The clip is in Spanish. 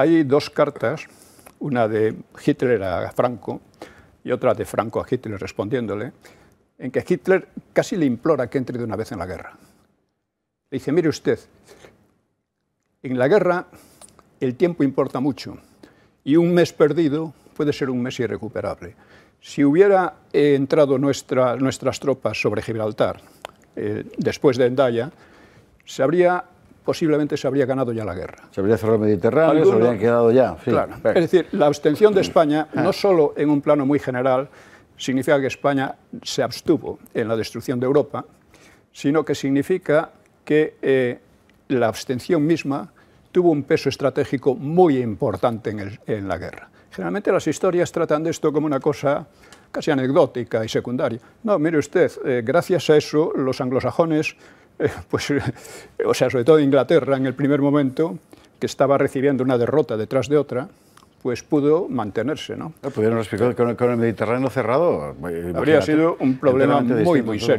Hay dos cartas, una de Hitler a Franco y otra de Franco a Hitler respondiéndole, en que Hitler casi le implora que entre de una vez en la guerra. Le dice, mire usted, en la guerra el tiempo importa mucho y un mes perdido puede ser un mes irrecuperable. Si hubiera entrado nuestra, nuestras tropas sobre Gibraltar eh, después de Endaya, se habría posiblemente se habría ganado ya la guerra. Se habría cerrado el Mediterráneo, se habrían quedado ya. Es decir, la abstención de España, ah. no solo en un plano muy general, significa que España se abstuvo en la destrucción de Europa, sino que significa que eh, la abstención misma tuvo un peso estratégico muy importante en, la guerra. Generalmente las historias tratan de esto como una cosa casi anecdótica y secundaria. No, mire usted, eh, gracias a eso los anglosajones pues, o sea, sobre todo Inglaterra en el primer momento, que estaba recibiendo una derrota detrás de otra, pues pudo mantenerse. ¿no? Ah, pudieron explicar con, con el Mediterráneo cerrado. Habría sido un problema muy, muy serio.